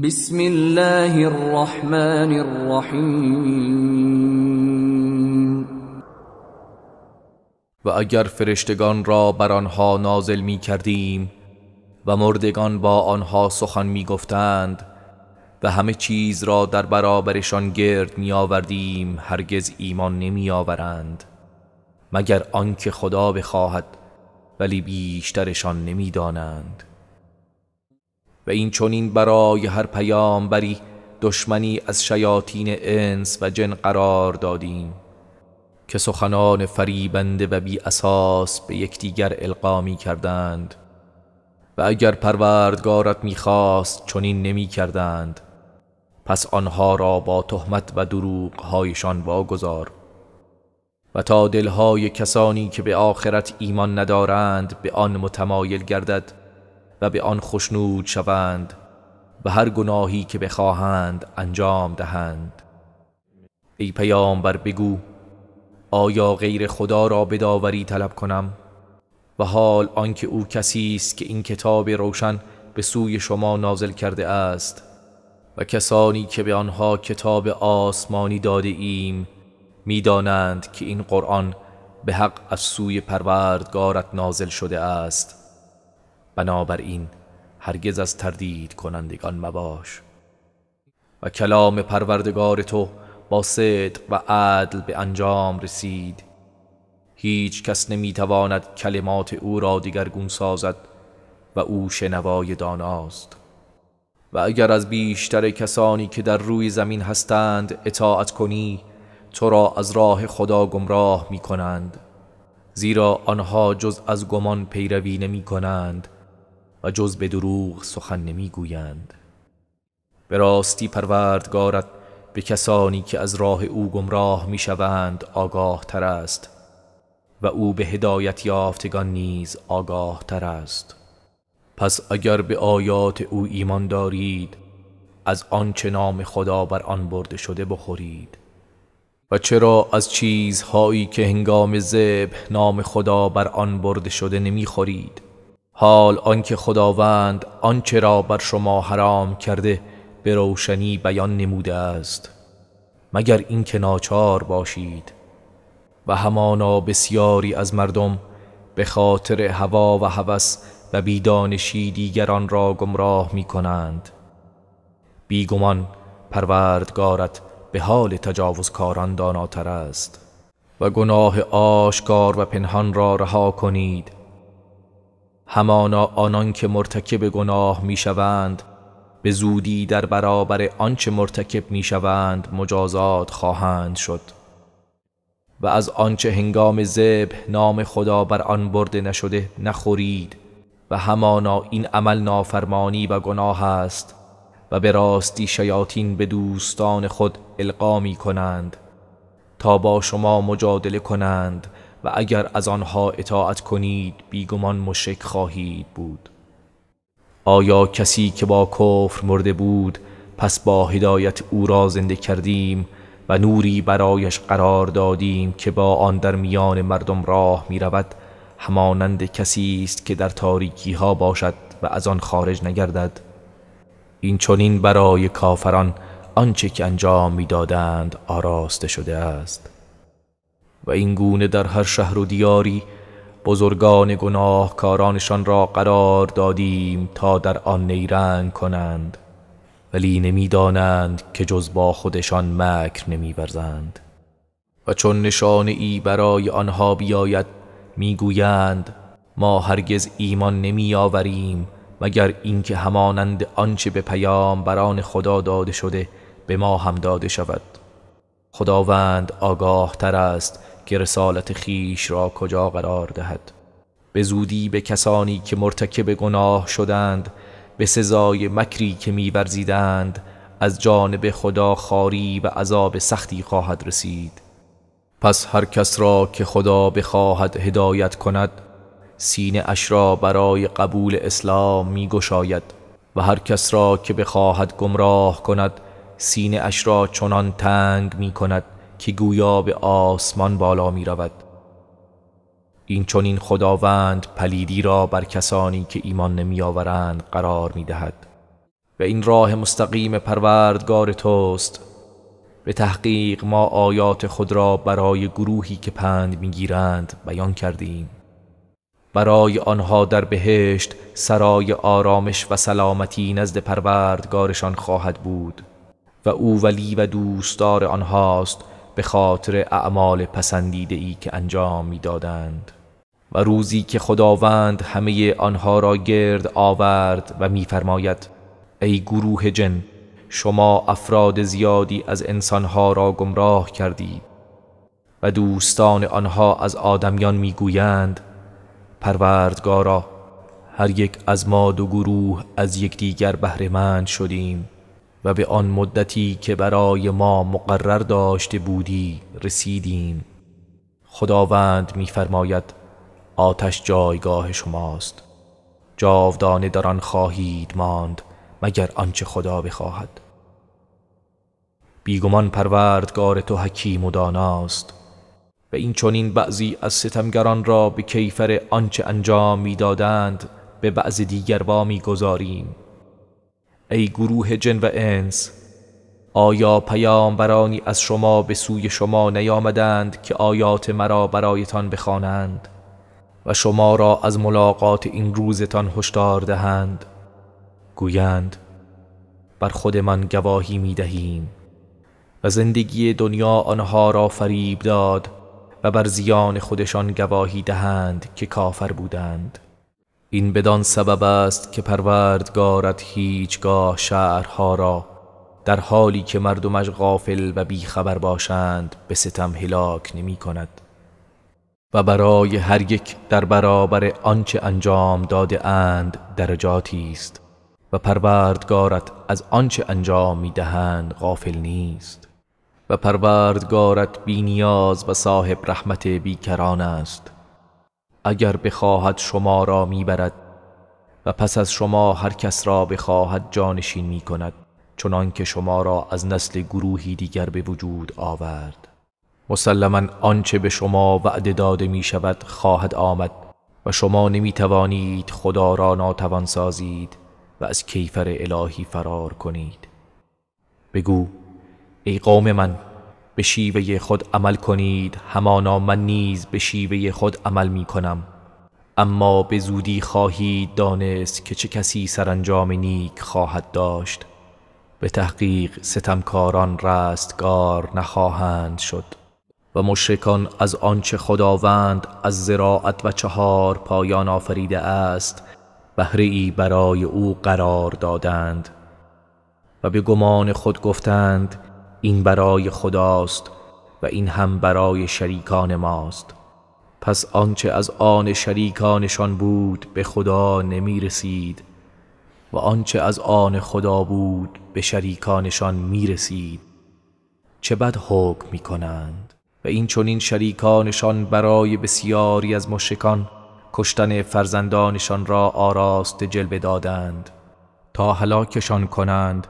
بسم الله الرحمن الرحیم و اگر فرشتگان را بر آنها نازل می کردیم و مردگان با آنها سخن می گفتند و همه چیز را در برابرشان گرد می آوردیم هرگز ایمان نمی آورند مگر آنکه خدا بخواهد ولی بیشترشان نمی دانند و این چونین برای هر پیامبری دشمنی از شیاطین انس و جن قرار دادیم که سخنان فریبنده و بی اساس به یکدیگر القا می کردند و اگر پروردگارت میخواست چنین نمی کردند پس آنها را با تهمت و دروغ هایشان واگذار و تا دلهای کسانی که به آخرت ایمان ندارند به آن متمایل گردد و به آن خشنود شوند و هر گناهی که بخواهند انجام دهند ای پیامبر بگو آیا غیر خدا را بداوری طلب کنم و حال آنکه او کسی است که این کتاب روشن به سوی شما نازل کرده است و کسانی که به آنها کتاب آسمانی داده ایم میدانند که این قرآن به حق از سوی پروردگارت نازل شده است بنابراین هرگز از تردید کنندگان مباش و کلام پروردگار تو با صدق و عدل به انجام رسید هیچ کس نمیتواند کلمات او را دیگرگون سازد و او شنوای داناست و اگر از بیشتر کسانی که در روی زمین هستند اطاعت کنی تو را از راه خدا گمراه می کنند زیرا آنها جز از گمان پیروی نمی کنند و جز به دروغ سخن نمیگویند به راستی پروردگارت به کسانی که از راه او گمراه میشوند آگاه تر است و او به هدایت یافتگان نیز آگاه تر است پس اگر به آیات او ایمان دارید از آنچه نام خدا بر آن برده شده بخورید و چرا از چیزهایی که هنگام ذبح نام خدا بر آن برده شده نمیخورید حال آنکه خداوند آنچه را بر شما حرام کرده به روشنی بیان نموده است مگر اینکه ناچار باشید و همانا بسیاری از مردم به خاطر هوا و هوس و بیدانشی دیگران را گمراه می کنند بیگمان پروردگارت به حال تجاوزکاران داناتر است و گناه آشکار و پنهان را رها کنید همانا آنان که مرتکب گناه میشوند به زودی در برابر آنچه مرتکب میشوند مجازات خواهند شد و از آنچه هنگام زب نام خدا بر آن برده نشده نخورید و همانا این عمل نافرمانی و گناه است و به راستی شیاطین به دوستان خود القا می کنند تا با شما مجادله کنند و اگر از آنها اطاعت کنید بیگمان مشک خواهید بود آیا کسی که با کفر مرده بود پس با هدایت او را زنده کردیم و نوری برایش قرار دادیم که با آن در میان مردم راه می رود همانند کسی است که در تاریکی ها باشد و از آن خارج نگردد این چنین برای کافران آنچه که انجام میدادند آراسته شده است و اینگونه در هر شهر و دیاری بزرگان گناهکارانشان را قرار دادیم تا در آن نیرنگ کنند ولی نمیدانند که جز با خودشان مکر نمیورزند و چون نشان ای برای آنها بیاید میگویند ما هرگز ایمان نمی آوریم مگر اینکه همانند آنچه به پیام بران خدا داده شده به ما هم داده شود خداوند آگاه تر است که رسالت خیش را کجا قرار دهد به زودی به کسانی که مرتکب گناه شدند به سزای مکری که میورزیدند از جانب خدا خاری و عذاب سختی خواهد رسید پس هر کس را که خدا بخواهد هدایت کند سینه اش را برای قبول اسلام می گشاید و هر کس را که بخواهد گمراه کند سینه اش را چنان تنگ می کند که گویا به آسمان بالا می رود این چون این خداوند پلیدی را بر کسانی که ایمان نمی آورند قرار می دهد و این راه مستقیم پروردگار توست به تحقیق ما آیات خود را برای گروهی که پند میگیرند بیان کردیم برای آنها در بهشت سرای آرامش و سلامتی نزد پروردگارشان خواهد بود و او ولی و دوستدار آنهاست به خاطر اعمال پسندیده ای که انجام میدادند و روزی که خداوند همه آنها را گرد آورد و میفرماید ای گروه جن شما افراد زیادی از انسانها را گمراه کردید و دوستان آنها از آدمیان میگویند پروردگارا هر یک از ما دو گروه از یکدیگر بهرهمند شدیم و به آن مدتی که برای ما مقرر داشته بودی رسیدیم خداوند میفرماید آتش جایگاه شماست جاودانه در آن خواهید ماند مگر آنچه خدا بخواهد بیگمان پروردگار تو حکیم و داناست و این چنین بعضی از ستمگران را به کیفر آنچه انجام میدادند به بعض دیگر وا میگذاریم ای گروه جن و انس آیا برانی از شما به سوی شما نیامدند که آیات مرا برایتان بخوانند و شما را از ملاقات این روزتان هشدار دهند گویند بر خودمان گواهی می دهیم و زندگی دنیا آنها را فریب داد و بر زیان خودشان گواهی دهند که کافر بودند این بدان سبب است که پروردگارت هیچگاه شهرها را در حالی که مردمش غافل و بیخبر باشند به ستم هلاک نمی کند و برای هر یک در برابر آنچه انجام داده اند درجاتی است و پروردگارت از آنچه انجام می دهند غافل نیست و پروردگارت بینیاز و صاحب رحمت بیکران است اگر بخواهد شما را میبرد و پس از شما هر کس را بخواهد جانشین می کند چنان که شما را از نسل گروهی دیگر به وجود آورد مسلما آنچه به شما وعده داده می شود خواهد آمد و شما نمی توانید خدا را ناتوان سازید و از کیفر الهی فرار کنید بگو ای قوم من به شیوه خود عمل کنید همانا من نیز به شیوه خود عمل می کنم اما به زودی خواهید دانست که چه کسی سرانجام نیک خواهد داشت به تحقیق ستمکاران رستگار نخواهند شد و مشرکان از آنچه خداوند از زراعت و چهار پایان آفریده است بهره ای برای او قرار دادند و به گمان خود گفتند این برای خداست و این هم برای شریکان ماست پس آنچه از آن شریکانشان بود به خدا نمی رسید و آنچه از آن خدا بود به شریکانشان می رسید چه بد حکم می کنند و این این شریکانشان برای بسیاری از مشکان کشتن فرزندانشان را آراست جلب دادند تا هلاکشان کنند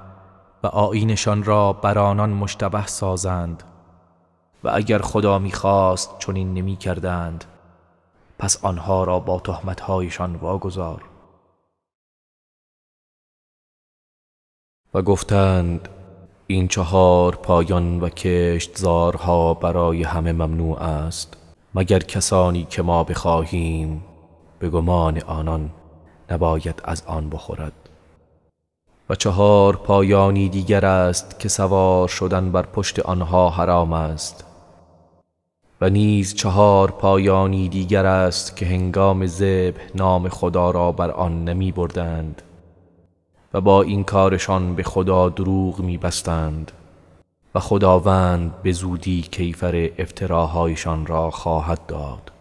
و آینشان را بر آنان مشتبه سازند و اگر خدا میخواست چنین نمی پس آنها را با تهمتهایشان واگذار و گفتند این چهار پایان و کشتزارها برای همه ممنوع است مگر کسانی که ما بخواهیم به گمان آنان نباید از آن بخورد و چهار پایانی دیگر است که سوار شدن بر پشت آنها حرام است و نیز چهار پایانی دیگر است که هنگام زب نام خدا را بر آن نمی بردند و با این کارشان به خدا دروغ می بستند و خداوند به زودی کیفر افتراهایشان را خواهد داد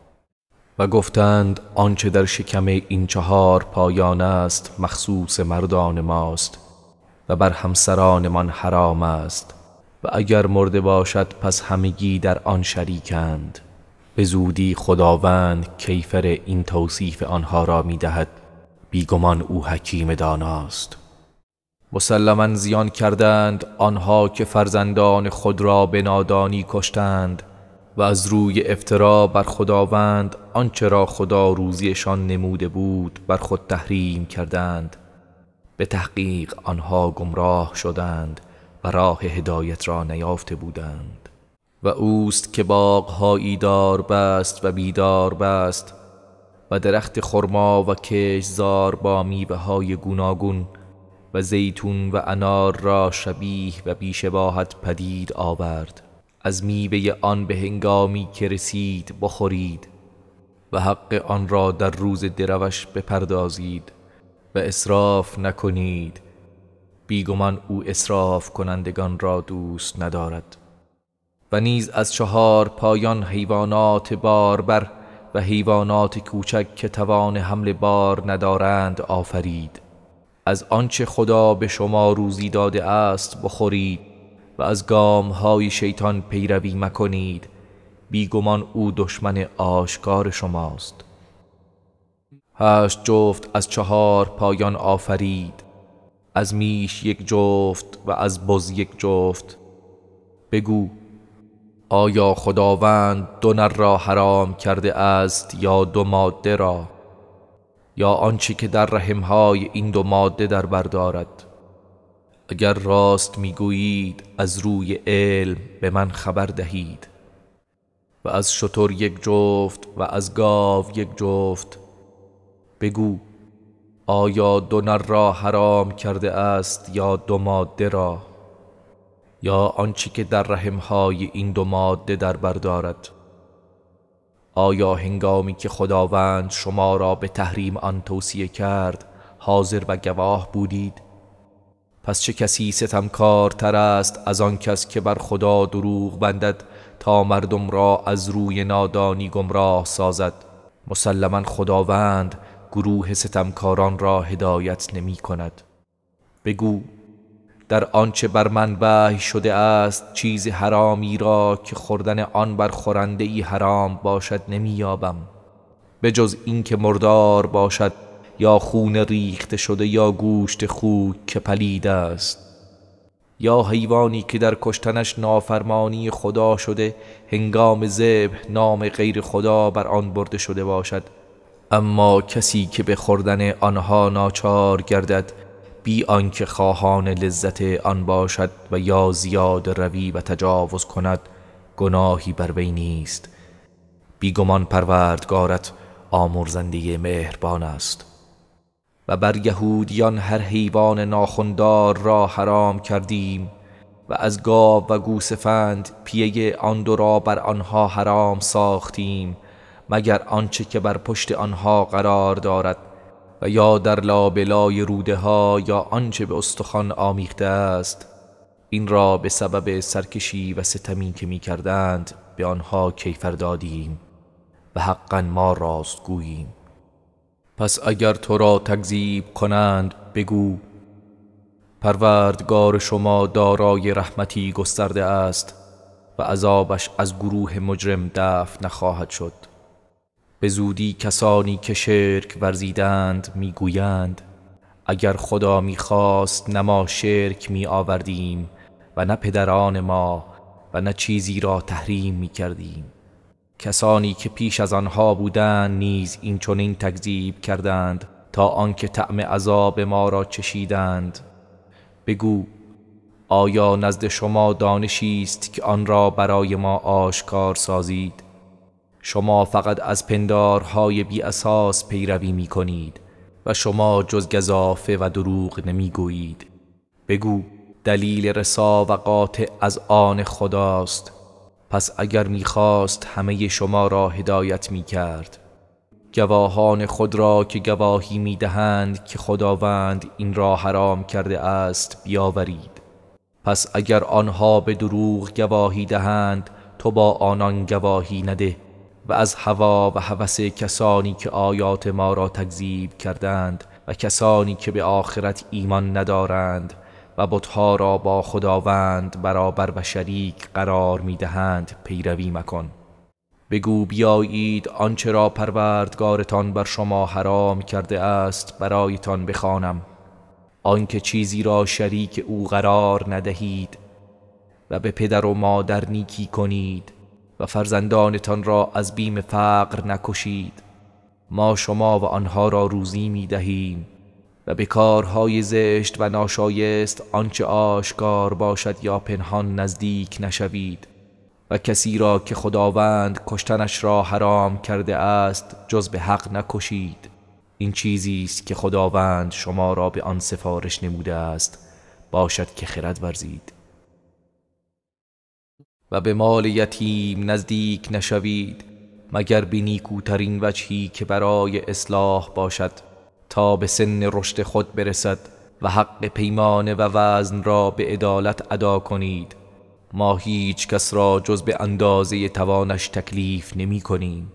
و گفتند آنچه در شکم این چهار پایان است مخصوص مردان ماست و بر همسرانمان حرام است و اگر مرده باشد پس همگی در آن شریکند به زودی خداوند کیفر این توصیف آنها را می دهد بیگمان او حکیم داناست مسلما زیان کردند آنها که فرزندان خود را به نادانی کشتند و از روی افترا بر خداوند آنچه را خدا روزیشان نموده بود بر خود تحریم کردند به تحقیق آنها گمراه شدند و راه هدایت را نیافته بودند و اوست که باغهایی دار بست و بیدار بست و درخت خرما و کشزار با میوه های گوناگون و زیتون و انار را شبیه و بیشباهت پدید آورد از میوه آن به هنگامی که رسید بخورید و حق آن را در روز دروش بپردازید و اصراف نکنید بیگمان او اصراف کنندگان را دوست ندارد و نیز از چهار پایان حیوانات باربر و حیوانات کوچک که توان حمل بار ندارند آفرید از آنچه خدا به شما روزی داده است بخورید و از گام های شیطان پیروی مکنید بیگمان او دشمن آشکار شماست هشت جفت از چهار پایان آفرید از میش یک جفت و از بز یک جفت بگو آیا خداوند دو نر را حرام کرده است یا دو ماده را یا آنچه که در رحمهای این دو ماده در بردارد اگر راست میگویید از روی علم به من خبر دهید و از شتر یک جفت و از گاو یک جفت بگو آیا دو نر را حرام کرده است یا دو ماده را یا آنچه که در رحمهای این دو ماده در بردارد آیا هنگامی که خداوند شما را به تحریم آن توصیه کرد حاضر و گواه بودید پس چه کسی تر است از آن کس که بر خدا دروغ بندد تا مردم را از روی نادانی گمراه سازد مسلما خداوند گروه ستمکاران را هدایت نمی کند بگو در آنچه بر من وحی شده است چیز حرامی را که خوردن آن بر خورنده ای حرام باشد نمییابم به جز اینکه مردار باشد یا خون ریخته شده یا گوشت خوک که پلید است یا حیوانی که در کشتنش نافرمانی خدا شده هنگام ذبح نام غیر خدا بر آن برده شده باشد اما کسی که به خوردن آنها ناچار گردد بی آنکه خواهان لذت آن باشد و یا زیاد روی و تجاوز کند گناهی بر وی نیست بیگمان پروردگارت آمرزنده مهربان است و بر یهودیان هر حیوان ناخندار را حرام کردیم و از گاو و گوسفند پیه آن دو را بر آنها حرام ساختیم مگر آنچه که بر پشت آنها قرار دارد و یا در لابلای روده ها یا آنچه به استخوان آمیخته است این را به سبب سرکشی و ستمی که می کردند به آنها کیفر دادیم و حقا ما راست گوییم پس اگر تو را تکذیب کنند بگو پروردگار شما دارای رحمتی گسترده است و عذابش از گروه مجرم دفع نخواهد شد به زودی کسانی که شرک ورزیدند میگویند اگر خدا میخواست نه ما شرک میآوردیم و نه پدران ما و نه چیزی را تحریم میکردیم کسانی که پیش از آنها بودند نیز این چنین تکذیب کردند تا آنکه طعم عذاب ما را چشیدند بگو آیا نزد شما دانشی است که آن را برای ما آشکار سازید شما فقط از پندارهای بی اساس پیروی می کنید و شما جز گذافه و دروغ نمی گویید. بگو دلیل رسا و قاطع از آن خداست پس اگر میخواست همه شما را هدایت میکرد گواهان خود را که گواهی میدهند که خداوند این را حرام کرده است بیاورید پس اگر آنها به دروغ گواهی دهند تو با آنان گواهی نده و از هوا و هوس کسانی که آیات ما را تکذیب کردند و کسانی که به آخرت ایمان ندارند و بتها را با خداوند برابر و شریک قرار می دهند پیروی مکن بگو بیایید آنچه را پروردگارتان بر شما حرام کرده است برایتان بخوانم آنکه چیزی را شریک او قرار ندهید و به پدر و مادر نیکی کنید و فرزندانتان را از بیم فقر نکشید ما شما و آنها را روزی می دهیم و به کارهای زشت و ناشایست آنچه آشکار باشد یا پنهان نزدیک نشوید و کسی را که خداوند کشتنش را حرام کرده است جز به حق نکشید این چیزی است که خداوند شما را به آن سفارش نموده است باشد که خرد ورزید و به مال یتیم نزدیک نشوید مگر به نیکوترین وجهی که برای اصلاح باشد تا به سن رشد خود برسد و حق پیمانه و وزن را به عدالت ادا کنید ما هیچ کس را جز به اندازه توانش تکلیف نمی کنیم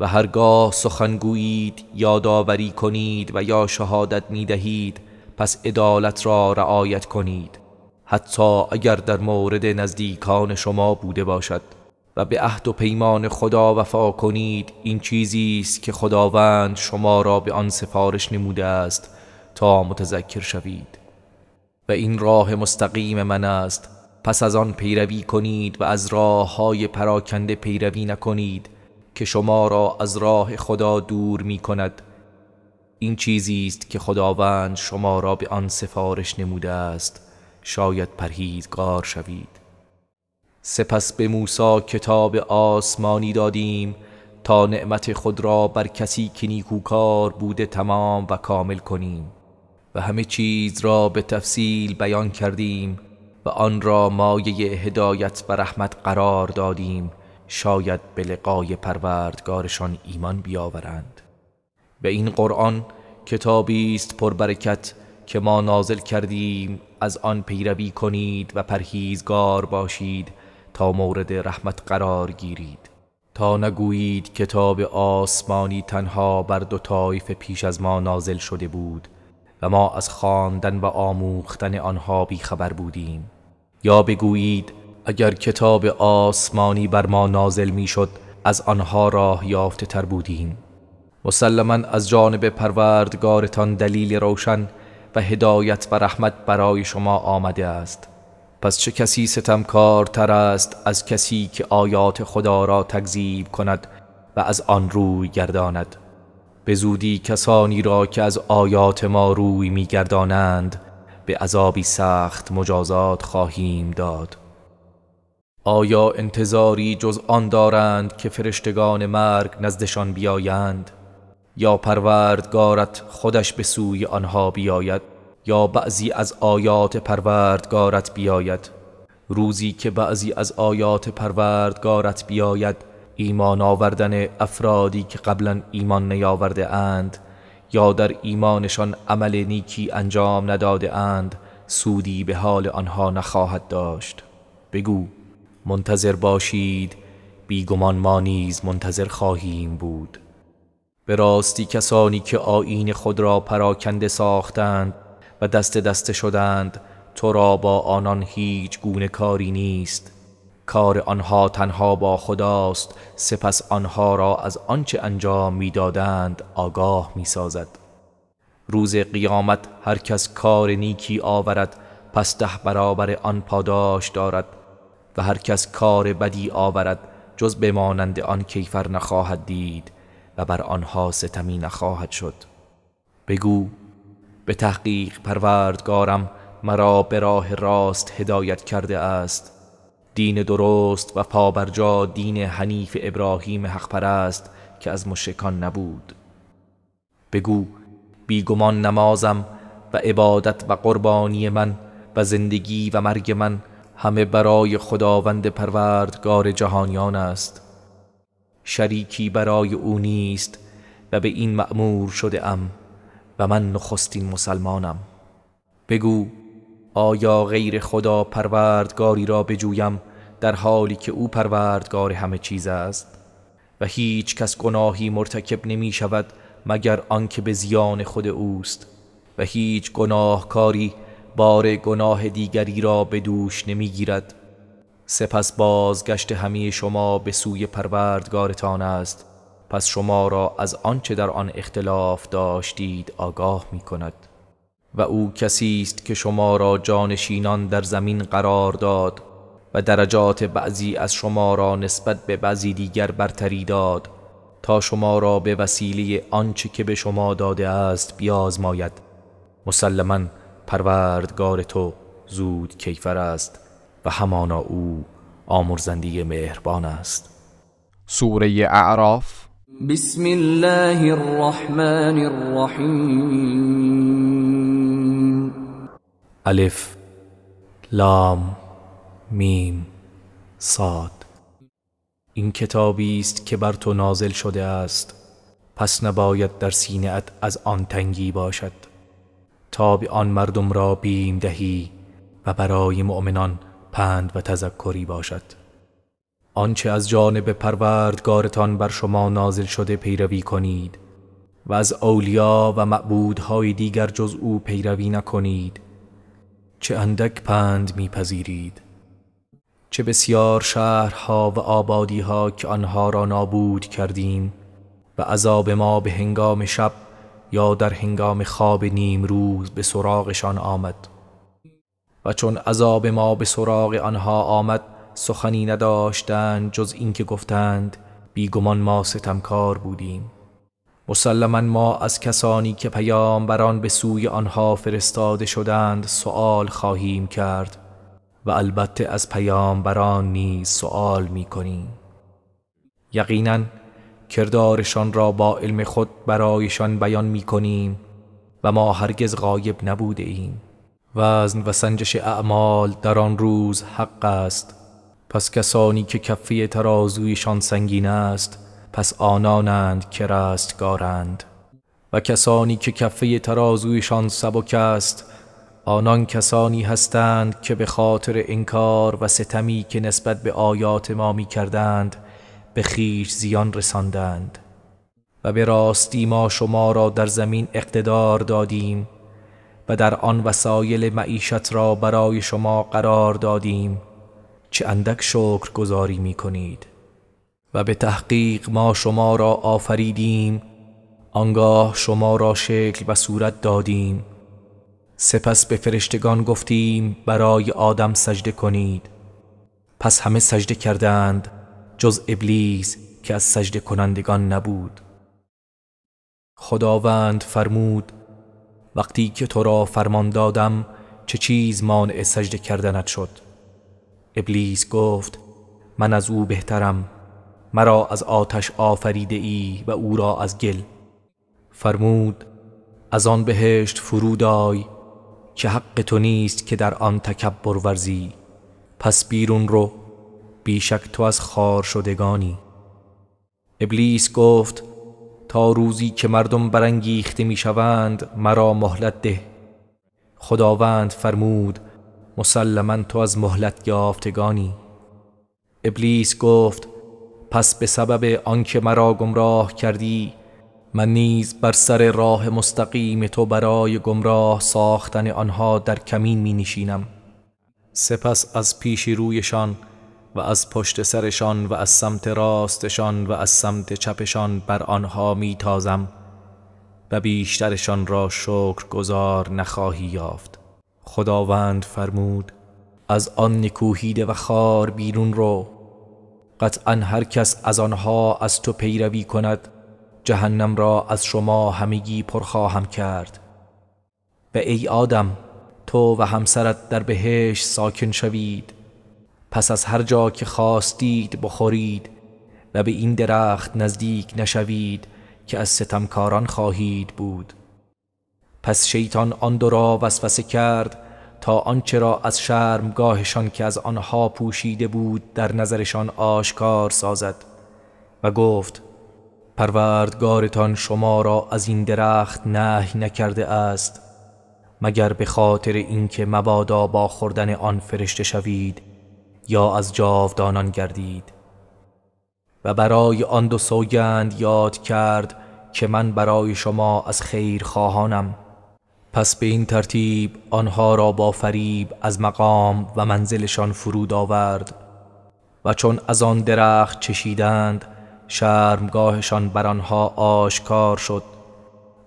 و هرگاه سخنگویید یادآوری کنید و یا شهادت می دهید پس عدالت را رعایت کنید حتی اگر در مورد نزدیکان شما بوده باشد و به عهد و پیمان خدا وفا کنید این چیزی است که خداوند شما را به آن سفارش نموده است تا متذکر شوید و این راه مستقیم من است پس از آن پیروی کنید و از راه های پراکنده پیروی نکنید که شما را از راه خدا دور می کند این چیزی است که خداوند شما را به آن سفارش نموده است شاید پرهیزگار شوید سپس به موسی کتاب آسمانی دادیم تا نعمت خود را بر کسی که نیکوکار بوده تمام و کامل کنیم و همه چیز را به تفصیل بیان کردیم و آن را مایه هدایت و رحمت قرار دادیم شاید به لقای پروردگارشان ایمان بیاورند به این قرآن کتابی است پربرکت که ما نازل کردیم از آن پیروی کنید و پرهیزگار باشید تا مورد رحمت قرار گیرید تا نگویید کتاب آسمانی تنها بر دو طایف پیش از ما نازل شده بود و ما از خواندن و آموختن آنها بیخبر بودیم یا بگویید اگر کتاب آسمانی بر ما نازل میشد از آنها راه یافته تر بودیم مسلما از جانب پروردگارتان دلیل روشن و هدایت و رحمت برای شما آمده است پس چه کسی تر است از کسی که آیات خدا را تکذیب کند و از آن روی گرداند به زودی کسانی را که از آیات ما روی میگردانند به عذابی سخت مجازات خواهیم داد آیا انتظاری جز آن دارند که فرشتگان مرگ نزدشان بیایند یا پروردگارت خودش به سوی آنها بیاید یا بعضی از آیات پروردگارت بیاید روزی که بعضی از آیات پروردگارت بیاید ایمان آوردن افرادی که قبلا ایمان نیاورده اند یا در ایمانشان عمل نیکی انجام نداده اند سودی به حال آنها نخواهد داشت بگو منتظر باشید بیگمان ما نیز منتظر خواهیم بود به راستی کسانی که آین خود را پراکنده ساختند و دست دست شدند تو را با آنان هیچ گونه کاری نیست کار آنها تنها با خداست سپس آنها را از آنچه انجام میدادند آگاه میسازد روز قیامت هر کس کار نیکی آورد پس ده برابر آن پاداش دارد و هر کس کار بدی آورد جز بمانند آن کیفر نخواهد دید و بر آنها ستمی نخواهد شد بگو به تحقیق پروردگارم مرا به راه راست هدایت کرده است دین درست و پابرجا دین حنیف ابراهیم حق است که از مشکان نبود بگو بیگمان نمازم و عبادت و قربانی من و زندگی و مرگ من همه برای خداوند پروردگار جهانیان است شریکی برای او نیست و به این مأمور شده ام و من نخستین مسلمانم بگو آیا غیر خدا پروردگاری را بجویم در حالی که او پروردگار همه چیز است و هیچ کس گناهی مرتکب نمی شود مگر آنکه به زیان خود اوست و هیچ گناهکاری بار گناه دیگری را به دوش نمی گیرد سپس بازگشت همه شما به سوی پروردگارتان است پس شما را از آنچه در آن اختلاف داشتید آگاه می کند و او کسی است که شما را جانشینان در زمین قرار داد و درجات بعضی از شما را نسبت به بعضی دیگر برتری داد تا شما را به وسیله آنچه که به شما داده است بیازماید مسلما پروردگار تو زود کیفر است و همانا او آمرزندی مهربان است سوره اعراف بسم الله الرحمن الرحیم الف لام میم صاد این کتابی است که بر تو نازل شده است پس نباید در سینهات از آن تنگی باشد تا به آن مردم را بیم دهی و برای مؤمنان پند و تذکری باشد آنچه از جانب پروردگارتان بر شما نازل شده پیروی کنید و از اولیا و معبودهای دیگر جز او پیروی نکنید چه اندک پند میپذیرید چه بسیار شهرها و آبادیها که آنها را نابود کردیم و عذاب ما به هنگام شب یا در هنگام خواب نیم روز به سراغشان آمد و چون عذاب ما به سراغ آنها آمد سخنی نداشتند جز اینکه گفتند بیگمان ما ستمکار بودیم مسلما ما از کسانی که پیامبران به سوی آنها فرستاده شدند سوال خواهیم کرد و البته از بران نیز سوال می کنیم یقینا کردارشان را با علم خود برایشان بیان می کنیم و ما هرگز غایب نبوده ایم وزن و سنجش اعمال در آن روز حق است پس کسانی که کفی ترازویشان سنگین است پس آنانند که رستگارند و کسانی که کفه ترازویشان سبک است آنان کسانی هستند که به خاطر انکار و ستمی که نسبت به آیات ما می کردند به خیش زیان رساندند و به راستی ما شما را در زمین اقتدار دادیم و در آن وسایل معیشت را برای شما قرار دادیم چه اندک شکر گذاری می کنید و به تحقیق ما شما را آفریدیم آنگاه شما را شکل و صورت دادیم سپس به فرشتگان گفتیم برای آدم سجده کنید پس همه سجده کردند جز ابلیس که از سجده کنندگان نبود خداوند فرمود وقتی که تو را فرمان دادم چه چیز مانع سجده کردنت شد ابلیس گفت من از او بهترم مرا از آتش آفریده ای و او را از گل فرمود از آن بهشت فرود آی که حق تو نیست که در آن تکبر ورزی پس بیرون رو بیشک تو از خار شدگانی ابلیس گفت تا روزی که مردم برانگیخته میشوند مرا مهلت ده خداوند فرمود مسلما تو از مهلت یافتگانی ابلیس گفت پس به سبب آنکه مرا گمراه کردی من نیز بر سر راه مستقیم تو برای گمراه ساختن آنها در کمین می نشینم سپس از پیش رویشان و از پشت سرشان و از سمت راستشان و از سمت چپشان بر آنها می تازم و بیشترشان را شکر گذار نخواهی یافت خداوند فرمود از آن نکوهیده و خار بیرون رو قطعا هر کس از آنها از تو پیروی کند جهنم را از شما همگی پر خواهم کرد و ای آدم تو و همسرت در بهش ساکن شوید پس از هر جا که خواستید بخورید و به این درخت نزدیک نشوید که از ستمکاران خواهید بود پس شیطان آن دو را وسوسه کرد تا آنچه را از شرمگاهشان که از آنها پوشیده بود در نظرشان آشکار سازد و گفت پروردگارتان شما را از این درخت نهی نکرده است مگر به خاطر اینکه مبادا با خوردن آن فرشته شوید یا از جاودانان گردید و برای آن دو سوگند یاد کرد که من برای شما از خیر خواهانم پس به این ترتیب آنها را با فریب از مقام و منزلشان فرود آورد و چون از آن درخت چشیدند شرمگاهشان بر آنها آشکار شد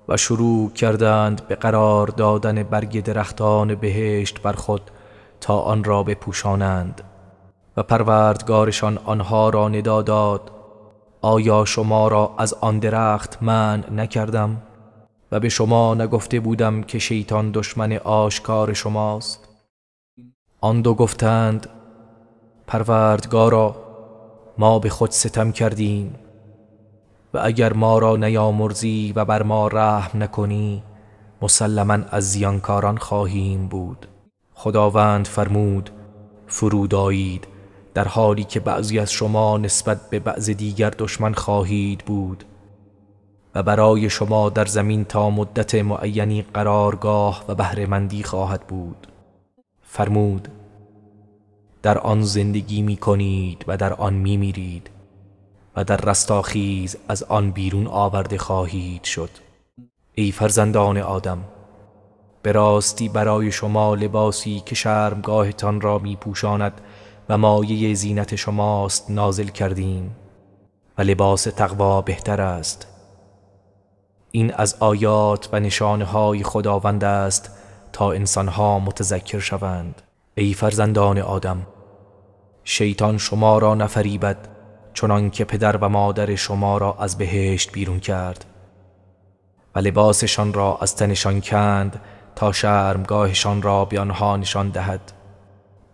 و شروع کردند به قرار دادن برگ درختان بهشت بر خود تا آن را بپوشانند و پروردگارشان آنها را ندا داد آیا شما را از آن درخت من نکردم؟ و به شما نگفته بودم که شیطان دشمن آشکار شماست آن دو گفتند پروردگارا ما به خود ستم کردیم و اگر ما را نیامرزی و بر ما رحم نکنی مسلما از زیانکاران خواهیم بود خداوند فرمود فرودایید در حالی که بعضی از شما نسبت به بعض دیگر دشمن خواهید بود و برای شما در زمین تا مدت معینی قرارگاه و بهرهمندی خواهد بود فرمود در آن زندگی می کنید و در آن می میرید و در رستاخیز از آن بیرون آورده خواهید شد ای فرزندان آدم به راستی برای شما لباسی که شرمگاهتان را می پوشاند و مایه زینت شماست نازل کردیم و لباس تقوا بهتر است این از آیات و های خداوند است تا انسانها متذکر شوند ای فرزندان آدم شیطان شما را نفریبد چنان پدر و مادر شما را از بهشت بیرون کرد و لباسشان را از تنشان کند تا شرمگاهشان را بیانها نشان دهد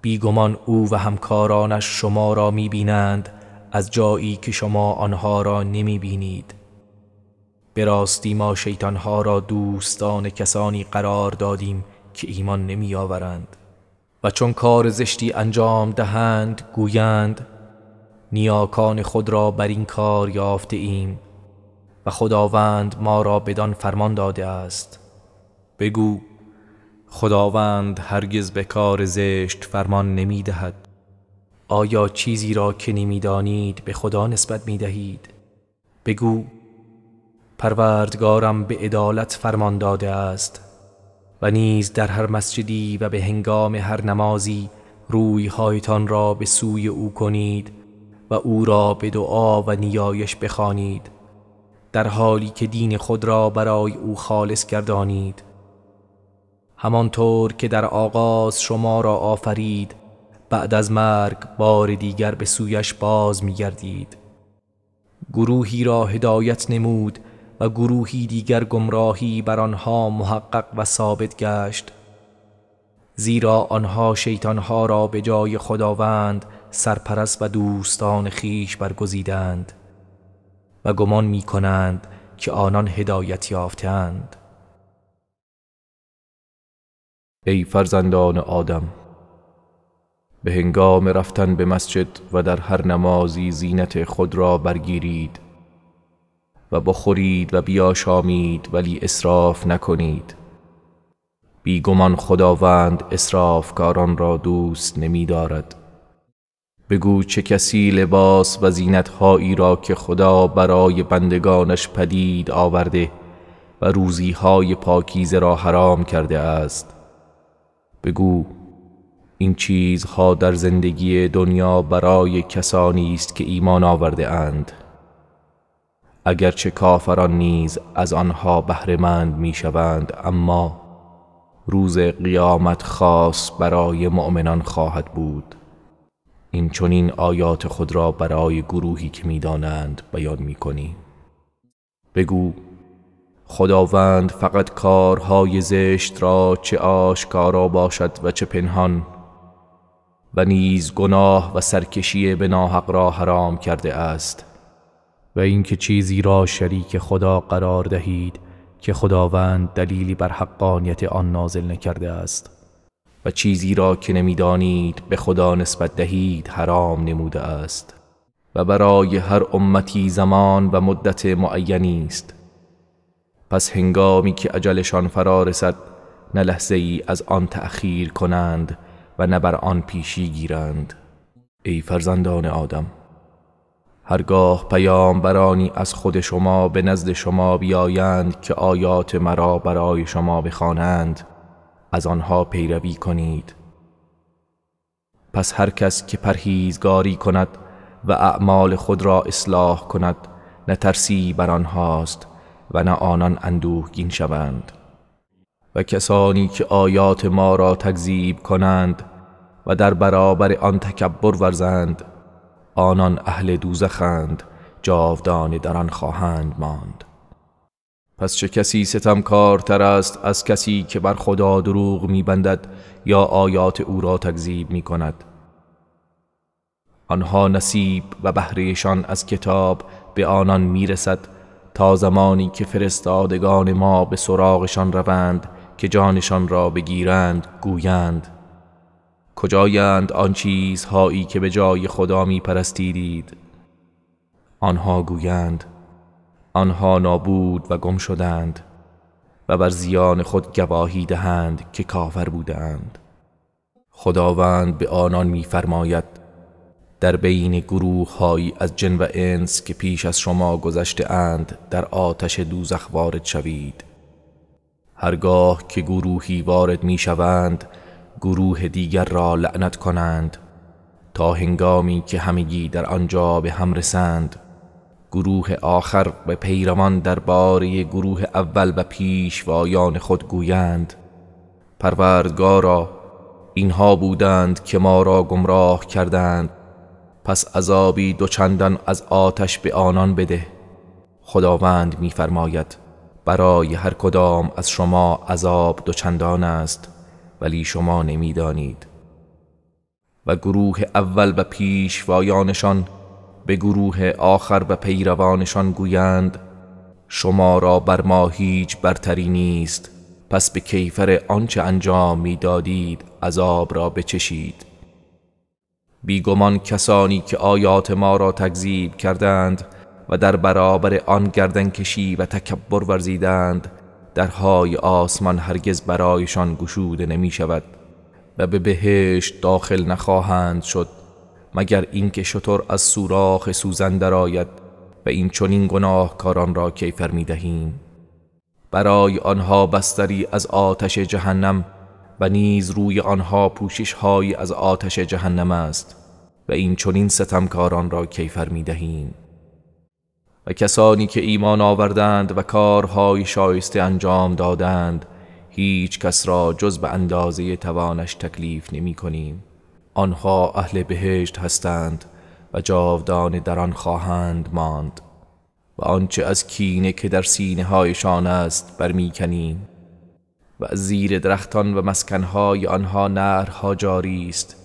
بیگمان او و همکارانش شما را میبینند از جایی که شما آنها را نمیبینید به راستی ما شیطانها را دوستان کسانی قرار دادیم که ایمان نمی آورند و چون کار زشتی انجام دهند گویند نیاکان خود را بر این کار یافته ایم و خداوند ما را بدان فرمان داده است بگو خداوند هرگز به کار زشت فرمان نمی دهد آیا چیزی را که نمیدانید به خدا نسبت می دهید؟ بگو پروردگارم به عدالت فرمان داده است و نیز در هر مسجدی و به هنگام هر نمازی روی هایتان را به سوی او کنید و او را به دعا و نیایش بخوانید در حالی که دین خود را برای او خالص گردانید همانطور که در آغاز شما را آفرید بعد از مرگ بار دیگر به سویش باز می گردید گروهی را هدایت نمود و گروهی دیگر گمراهی بر آنها محقق و ثابت گشت زیرا آنها شیطانها را به جای خداوند سرپرست و دوستان خیش برگزیدند و گمان می کنند که آنان هدایت یافتند ای فرزندان آدم به هنگام رفتن به مسجد و در هر نمازی زینت خود را برگیرید و بخورید و بیاشامید ولی اصراف نکنید بیگمان خداوند کاران را دوست نمی دارد. بگو چه کسی لباس و زینتهایی را که خدا برای بندگانش پدید آورده و روزی های پاکیزه را حرام کرده است بگو این چیزها در زندگی دنیا برای کسانی است که ایمان آورده اند اگرچه کافران نیز از آنها بهرهمند میشوند اما روز قیامت خاص برای مؤمنان خواهد بود این چنین آیات خود را برای گروهی که میدانند بیان میکنی بگو خداوند فقط کارهای زشت را چه آشکارا باشد و چه پنهان و نیز گناه و سرکشی به ناحق را حرام کرده است و اینکه چیزی را شریک خدا قرار دهید که خداوند دلیلی بر حقانیت آن نازل نکرده است و چیزی را که نمیدانید به خدا نسبت دهید حرام نموده است و برای هر امتی زمان و مدت معینی است پس هنگامی که عجلشان فرا رسد نه لحظه ای از آن تأخیر کنند و نه بر آن پیشی گیرند ای فرزندان آدم هرگاه برانی از خود شما به نزد شما بیایند که آیات مرا برای شما بخوانند از آنها پیروی کنید پس هر کس که پرهیزگاری کند و اعمال خود را اصلاح کند نه ترسی بر آنهاست و نه آنان اندوهگین شوند و کسانی که آیات ما را تکذیب کنند و در برابر آن تکبر ورزند آنان اهل دوزخند جاودانه در آن خواهند ماند پس چه کسی کارتر است از کسی که بر خدا دروغ میبندد یا آیات او را تکذیب می کند آنها نصیب و بهرهشان از کتاب به آنان میرسد تا زمانی که فرستادگان ما به سراغشان روند که جانشان را بگیرند گویند کجایند آن چیزهایی که به جای خدا می پرستیدید آنها گویند آنها نابود و گم شدند و بر زیان خود گواهی دهند که کافر بودند خداوند به آنان میفرماید در بین گروه هایی از جن و انس که پیش از شما گذشته اند در آتش دوزخ وارد شوید هرگاه که گروهی وارد می شوند گروه دیگر را لعنت کنند تا هنگامی که همگی در آنجا به هم رسند گروه آخر به پیروان درباره گروه اول و پیشوایان خود گویند پروردگارا اینها بودند که ما را گمراه کردند پس عذابی دوچندان از آتش به آنان بده خداوند می‌فرماید برای هر کدام از شما عذاب دوچندان است ولی شما نمیدانید و گروه اول و پیشوایانشان به گروه آخر و پیروانشان گویند شما را بر ما هیچ برتری نیست پس به کیفر آنچه انجام میدادید عذاب را بچشید بیگمان کسانی که آیات ما را تکذیب کردند و در برابر آن گردن کشی و تکبر ورزیدند درهای آسمان هرگز برایشان گشوده نمی شود و به بهشت داخل نخواهند شد مگر اینکه شطور از سوراخ سوزن درآید و این چنین گناهکاران را کیفر می دهیم برای آنها بستری از آتش جهنم و نیز روی آنها پوشش هایی از آتش جهنم است و این چنین ستمکاران را کیفر می دهیم و کسانی که ایمان آوردند و کارهای شایسته انجام دادند هیچ کس را جز به اندازه توانش تکلیف نمی کنیم آنها اهل بهشت هستند و جاودان در آن خواهند ماند و آنچه از کینه که در سینه هایشان است برمیکنیم و از زیر درختان و مسکنهای آنها نرها جاری است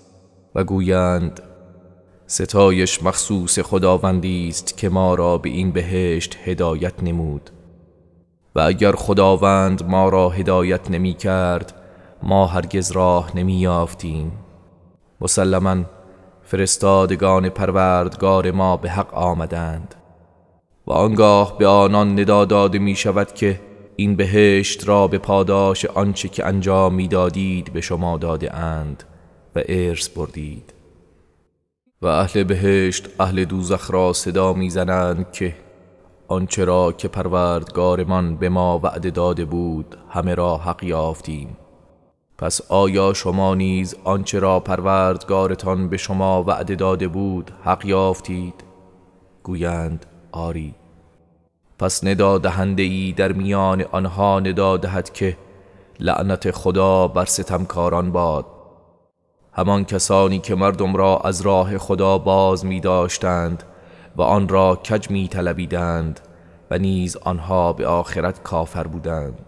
و گویند ستایش مخصوص خداوندی است که ما را به این بهشت هدایت نمود و اگر خداوند ما را هدایت نمی کرد ما هرگز راه نمی یافتیم مسلما فرستادگان پروردگار ما به حق آمدند و آنگاه به آنان ندا داده می شود که این بهشت را به پاداش آنچه که انجام می دادید به شما داده اند و ارث بردید و اهل بهشت اهل دوزخ را صدا میزنند که آنچه را که پروردگارمان به ما وعده داده بود همه را حق یافتیم پس آیا شما نیز آنچه را پروردگارتان به شما وعده داده بود حق یافتید گویند آری پس ندا دهنده ای در میان آنها ندا دهد که لعنت خدا بر ستمکاران باد همان کسانی که مردم را از راه خدا باز می داشتند و آن را کج می تلبیدند و نیز آنها به آخرت کافر بودند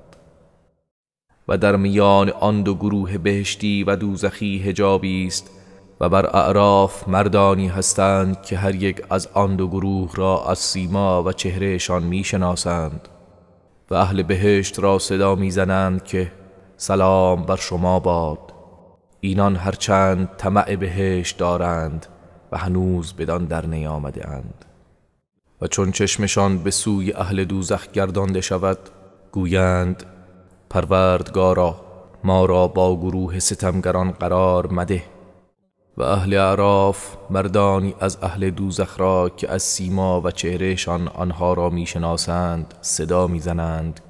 و در میان آن دو گروه بهشتی و دوزخی هجابی است و بر اعراف مردانی هستند که هر یک از آن دو گروه را از سیما و چهرهشان میشناسند و اهل بهشت را صدا میزنند که سلام بر شما باد اینان هرچند طمع بهش دارند و هنوز بدان در نیامده اند و چون چشمشان به سوی اهل دوزخ گردانده شود گویند پروردگارا ما را با گروه ستمگران قرار مده و اهل عراف مردانی از اهل دوزخ را که از سیما و چهرهشان آنها را میشناسند صدا میزنند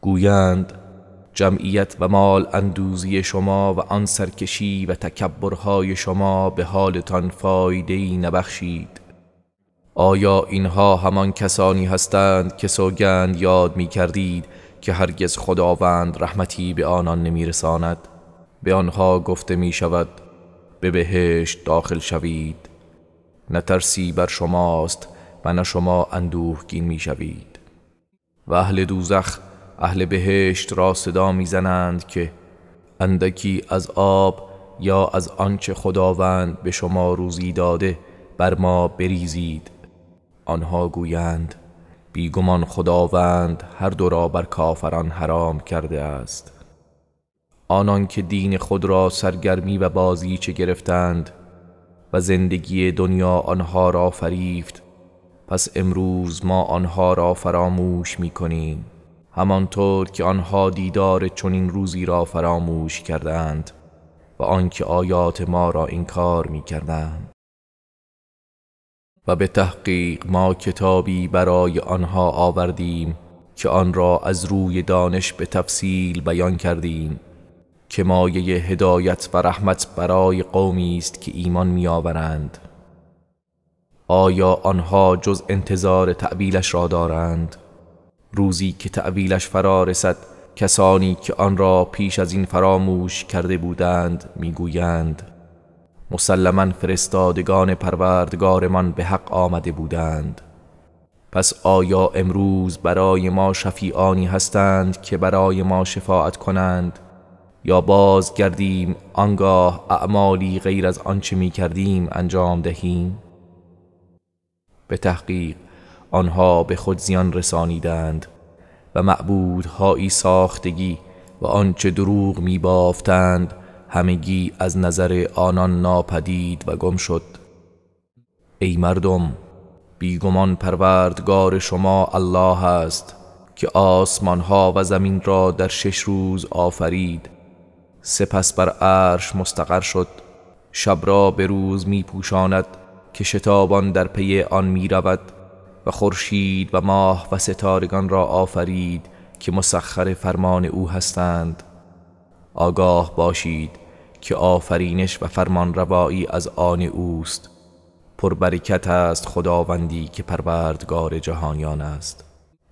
گویند جمعیت و مال اندوزی شما و آن سرکشی و تکبرهای شما به حالتان فایده ای نبخشید آیا اینها همان کسانی هستند که سوگند یاد می کردید که هرگز خداوند رحمتی به آنان نمی رساند؟ به آنها گفته می شود به بهشت داخل شوید نه ترسی بر شماست و نه شما اندوهگین می شوید و اهل دوزخ اهل بهشت را صدا میزنند که اندکی از آب یا از آنچه خداوند به شما روزی داده بر ما بریزید آنها گویند بیگمان خداوند هر دو را بر کافران حرام کرده است آنان که دین خود را سرگرمی و بازی چه گرفتند و زندگی دنیا آنها را فریفت پس امروز ما آنها را فراموش می کنیم همانطور که آنها دیدار چنین روزی را فراموش کردند و آنکه آیات ما را انکار می کردند. و به تحقیق ما کتابی برای آنها آوردیم که آن را از روی دانش به تفصیل بیان کردیم که مایه هدایت و رحمت برای قومی است که ایمان آورند آیا آنها جز انتظار تعبیلش را دارند روزی که تعویلش فرا رسد کسانی که آن را پیش از این فراموش کرده بودند میگویند مسلما فرستادگان پروردگارمان به حق آمده بودند پس آیا امروز برای ما شفیعانی هستند که برای ما شفاعت کنند یا باز گردیم آنگاه اعمالی غیر از آنچه می کردیم انجام دهیم به تحقیق آنها به خود زیان رسانیدند و معبودهایی ساختگی و آنچه دروغ می بافتند همگی از نظر آنان ناپدید و گم شد ای مردم بیگمان پروردگار شما الله است که آسمانها و زمین را در شش روز آفرید سپس بر عرش مستقر شد شب را به روز می پوشاند که شتابان در پی آن میرود و خورشید و ماه و ستارگان را آفرید که مسخر فرمان او هستند آگاه باشید که آفرینش و فرمان روایی از آن اوست پربرکت است خداوندی که پروردگار جهانیان است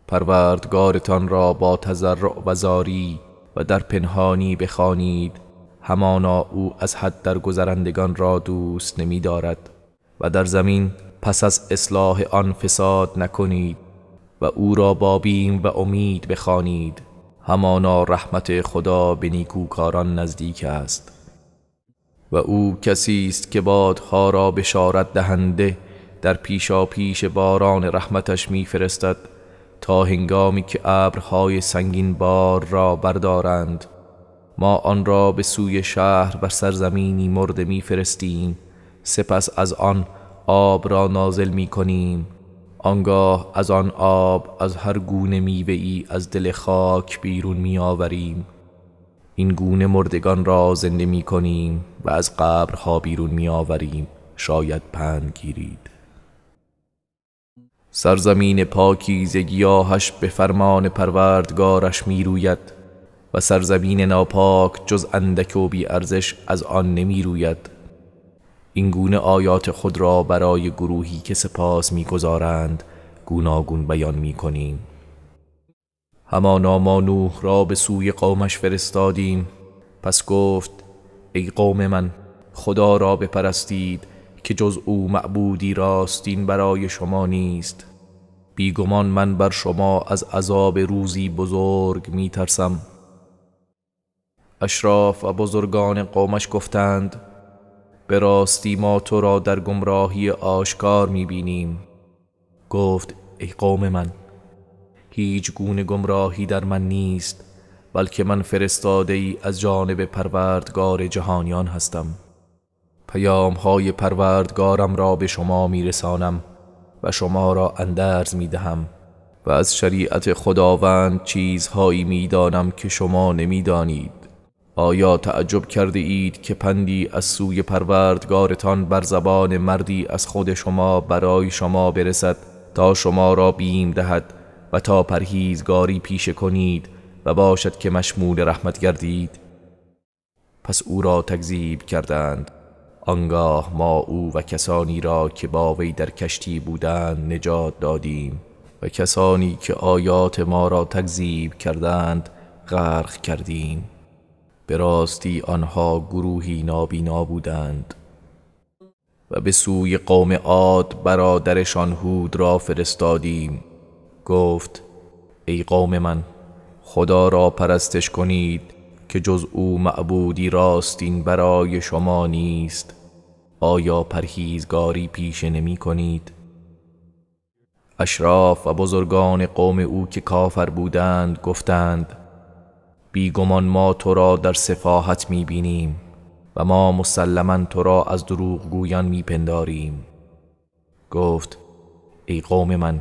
پروردگارتان را با تزرع و زاری و در پنهانی بخوانید همانا او از حد در گذرندگان را دوست نمی دارد و در زمین پس از اصلاح آن فساد نکنید و او را با بیم و امید بخوانید همانا رحمت خدا به نیکوکاران نزدیک است و او کسی است که بادها را بشارت دهنده در پیشا پیش باران رحمتش میفرستد تا هنگامی که ابرهای سنگین بار را بردارند ما آن را به سوی شهر و سرزمینی مرده میفرستیم سپس از آن آب را نازل می کنیم آنگاه از آن آب از هر گونه میوه ای از دل خاک بیرون می آوریم این گونه مردگان را زنده می کنیم و از قبرها بیرون می آوریم شاید پند گیرید سرزمین پاکی زگیاهش به فرمان پروردگارش می روید و سرزمین ناپاک جز اندک و بی ارزش از آن نمی روید این گونه آیات خود را برای گروهی که سپاس میگذارند گوناگون بیان میکنیم همانا ما نوح را به سوی قومش فرستادیم پس گفت ای قوم من خدا را بپرستید که جز او معبودی راستین برای شما نیست بیگمان من بر شما از عذاب روزی بزرگ میترسم اشراف و بزرگان قومش گفتند به راستی ما تو را در گمراهی آشکار بینیم گفت ای قوم من هیچ گونه گمراهی در من نیست بلکه من فرستاده ای از جانب پروردگار جهانیان هستم پیام های پروردگارم را به شما میرسانم و شما را اندرز دهم و از شریعت خداوند چیزهایی میدانم که شما دانید آیا تعجب کرده اید که پندی از سوی پروردگارتان بر زبان مردی از خود شما برای شما برسد تا شما را بیم دهد و تا پرهیزگاری پیشه کنید و باشد که مشمول رحمت گردید پس او را تکذیب کردند آنگاه ما او و کسانی را که با وی در کشتی بودند نجات دادیم و کسانی که آیات ما را تکذیب کردند غرق کردیم به راستی آنها گروهی نابینا بودند و به سوی قوم عاد برادرشان هود را فرستادیم گفت ای قوم من خدا را پرستش کنید که جز او معبودی راستین برای شما نیست آیا پرهیزگاری پیش نمی کنید؟ اشراف و بزرگان قوم او که کافر بودند گفتند بیگمان ما تو را در سفاحت می بینیم و ما مسلما تو را از دروغ گویان می پنداریم. گفت ای قوم من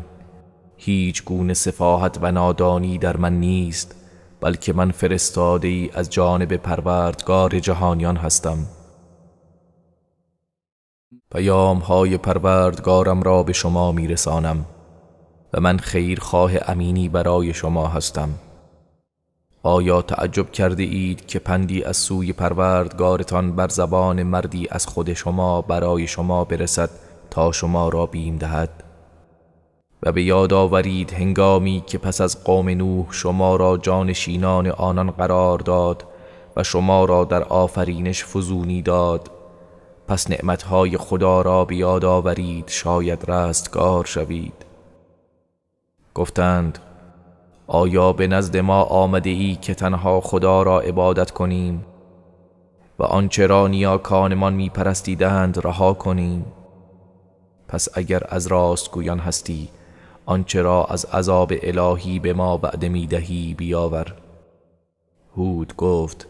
هیچ گونه سفاحت و نادانی در من نیست بلکه من فرستاده ای از جانب پروردگار جهانیان هستم پیام های پروردگارم را به شما می رسانم و من خیرخواه امینی برای شما هستم آیا تعجب کرده اید که پندی از سوی پروردگارتان بر زبان مردی از خود شما برای شما برسد تا شما را بیم دهد؟ و به یاد آورید هنگامی که پس از قوم نوح شما را جانشینان آنان قرار داد و شما را در آفرینش فزونی داد پس نعمتهای خدا را به یاد آورید شاید رستگار شوید گفتند آیا به نزد ما آمده ای که تنها خدا را عبادت کنیم و آنچه را نیاکانمان میپرستیدند رها کنیم پس اگر از راست گویان هستی آنچه را از عذاب الهی به ما وعده دهی بیاور هود گفت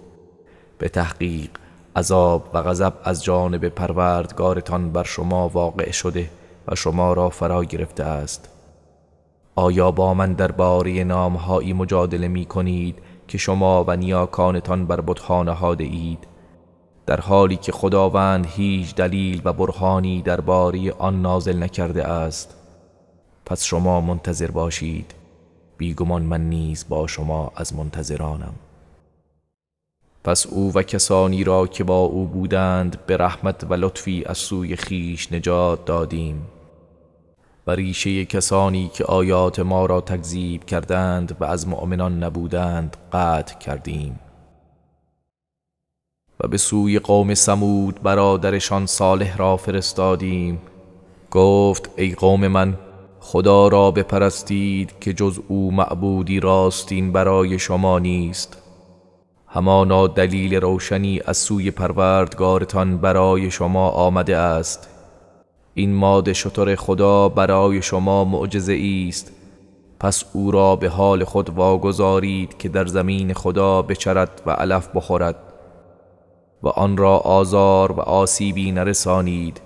به تحقیق عذاب و غضب از جانب پروردگارتان بر شما واقع شده و شما را فرا گرفته است آیا با من نام نامهایی مجادله می کنید که شما و نیاکانتان بر بتخانه ها اید در حالی که خداوند هیچ دلیل و برهانی باری آن نازل نکرده است پس شما منتظر باشید بیگمان من نیز با شما از منتظرانم پس او و کسانی را که با او بودند به رحمت و لطفی از سوی خیش نجات دادیم و ریشه کسانی که آیات ما را تکذیب کردند و از مؤمنان نبودند قطع کردیم و به سوی قوم سمود برادرشان صالح را فرستادیم گفت ای قوم من خدا را بپرستید که جز او معبودی راستین برای شما نیست همانا دلیل روشنی از سوی پروردگارتان برای شما آمده است این ماده شطر خدا برای شما معجزه است پس او را به حال خود واگذارید که در زمین خدا بچرد و علف بخورد و آن را آزار و آسیبی نرسانید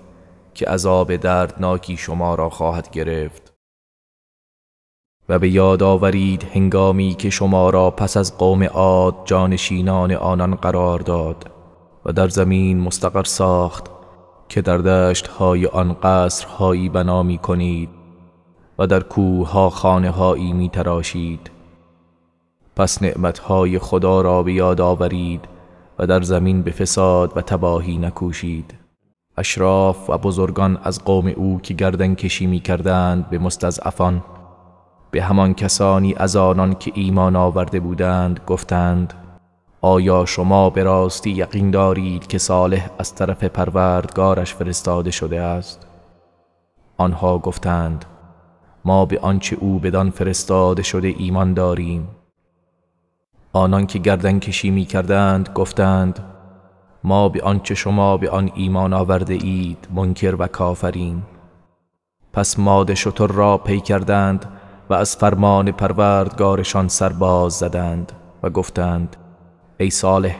که عذاب دردناکی شما را خواهد گرفت و به یاد آورید هنگامی که شما را پس از قوم عاد جانشینان آنان قرار داد و در زمین مستقر ساخت که در دشتهای آن قصرهایی بنا می کنید و در خانه هایی می تراشید پس های خدا را به یاد آورید و در زمین به فساد و تباهی نکوشید اشراف و بزرگان از قوم او که گردن کشی می کردند به مستضعفان به همان کسانی از آنان که ایمان آورده بودند گفتند آیا شما به راستی یقین دارید که صالح از طرف پروردگارش فرستاده شده است؟ آنها گفتند ما به آنچه او بدان فرستاده شده ایمان داریم آنان که گردن کشی می کردند گفتند ما به آنچه شما به آن ایمان آورده اید منکر و کافرین پس ماد شتر را پی کردند و از فرمان پروردگارشان سرباز زدند و گفتند ای صالح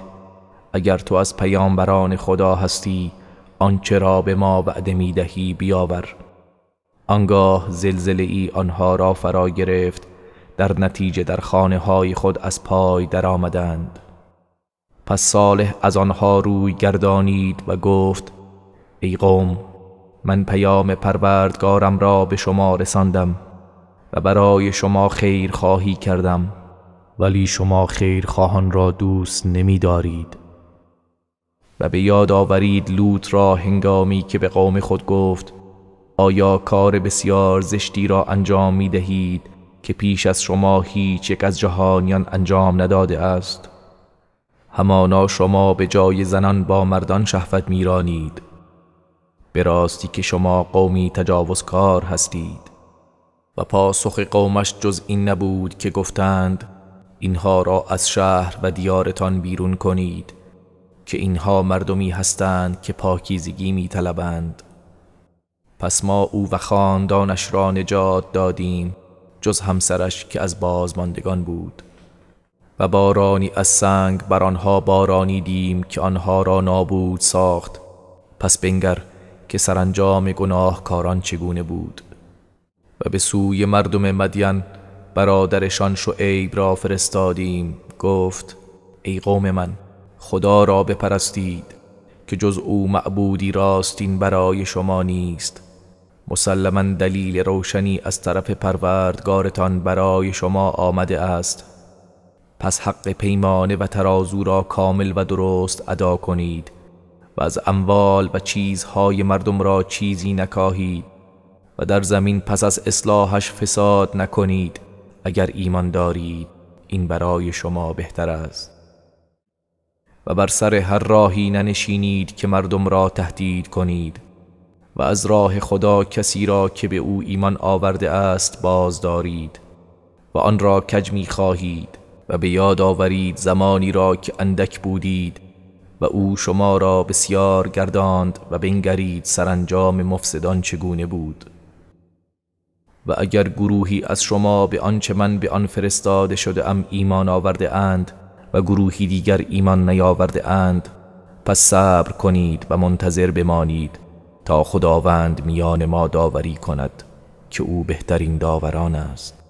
اگر تو از پیامبران خدا هستی آنچه را به ما وعده می دهی بیاور آنگاه زلزله ای آنها را فرا گرفت در نتیجه در خانه های خود از پای درآمدند. پس صالح از آنها روی گردانید و گفت ای قوم من پیام پروردگارم را به شما رساندم و برای شما خیر خواهی کردم ولی شما خیرخواهان را دوست نمی دارید و به یاد آورید لوط را هنگامی که به قوم خود گفت آیا کار بسیار زشتی را انجام می دهید که پیش از شما هیچ یک از جهانیان انجام نداده است همانا شما به جای زنان با مردان شهوت میرانید به راستی که شما قومی تجاوزکار هستید و پاسخ قومش جز این نبود که گفتند اینها را از شهر و دیارتان بیرون کنید که اینها مردمی هستند که پاکیزگی می طلبند. پس ما او و خاندانش را نجات دادیم جز همسرش که از بازماندگان بود و بارانی از سنگ بر آنها بارانیدیم که آنها را نابود ساخت پس بنگر که سرانجام گناهکاران چگونه بود و به سوی مردم مدین برادرشان شعیب را فرستادیم گفت ای قوم من خدا را بپرستید که جز او معبودی راستین برای شما نیست مسلما دلیل روشنی از طرف پروردگارتان برای شما آمده است پس حق پیمانه و ترازو را کامل و درست ادا کنید و از اموال و چیزهای مردم را چیزی نکاهید و در زمین پس از اصلاحش فساد نکنید اگر ایمان دارید این برای شما بهتر است و بر سر هر راهی ننشینید که مردم را تهدید کنید و از راه خدا کسی را که به او ایمان آورده است باز دارید و آن را کج می خواهید و به یاد آورید زمانی را که اندک بودید و او شما را بسیار گرداند و بنگرید سرانجام مفسدان چگونه بود و اگر گروهی از شما به آنچه من به آن فرستاده شده ام ایمان آورده اند و گروهی دیگر ایمان نیاورده اند پس صبر کنید و منتظر بمانید تا خداوند میان ما داوری کند که او بهترین داوران است